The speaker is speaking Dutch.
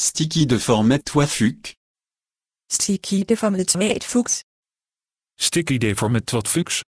Sticky Sticky formatwafuk. Stikide formatwafuk. sticky formatwafuk.